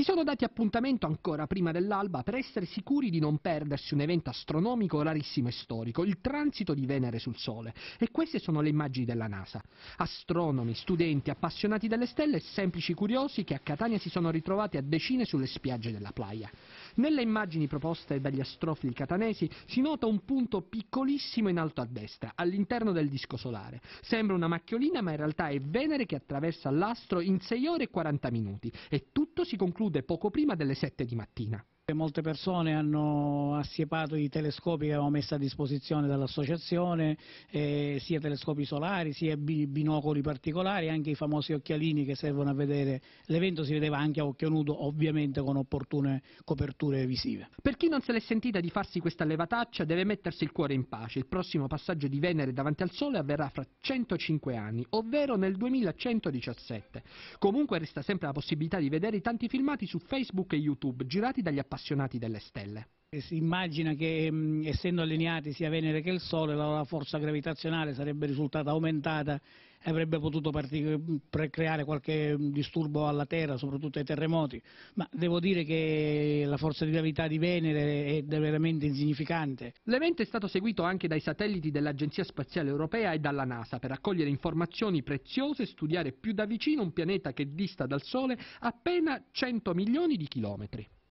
Si sono dati appuntamento ancora prima dell'alba per essere sicuri di non perdersi un evento astronomico rarissimo e storico, il transito di Venere sul Sole. E queste sono le immagini della NASA. Astronomi, studenti, appassionati delle stelle e semplici curiosi che a Catania si sono ritrovati a decine sulle spiagge della playa. Nelle immagini proposte dagli astrofili catanesi si nota un punto piccolissimo in alto a destra, all'interno del disco solare. Sembra una macchiolina, ma in realtà è Venere che attraversa l'astro in 6 ore e 40 minuti e tutto si conclude poco prima delle 7 di mattina. Molte persone hanno assiepato i telescopi che avevamo messo a disposizione dall'associazione, eh, sia telescopi solari, sia binocoli particolari, anche i famosi occhialini che servono a vedere l'evento, si vedeva anche a occhio nudo, ovviamente con opportune coperture visive. Per chi non se l'è sentita di farsi questa levataccia deve mettersi il cuore in pace, il prossimo passaggio di Venere davanti al Sole avverrà fra 105 anni, ovvero nel 2117. Comunque resta sempre la possibilità di vedere i tanti filmati su Facebook e YouTube, girati dagli appassionati appassionati delle stelle. Si immagina che mm, essendo allineati sia Venere che il Sole la forza gravitazionale sarebbe risultata aumentata e avrebbe potuto creare qualche mm, disturbo alla Terra, soprattutto ai terremoti, ma devo dire che la forza di gravità di Venere è veramente insignificante. L'evento è stato seguito anche dai satelliti dell'Agenzia Spaziale Europea e dalla NASA per raccogliere informazioni preziose e studiare più da vicino un pianeta che dista dal Sole appena 100 milioni di chilometri.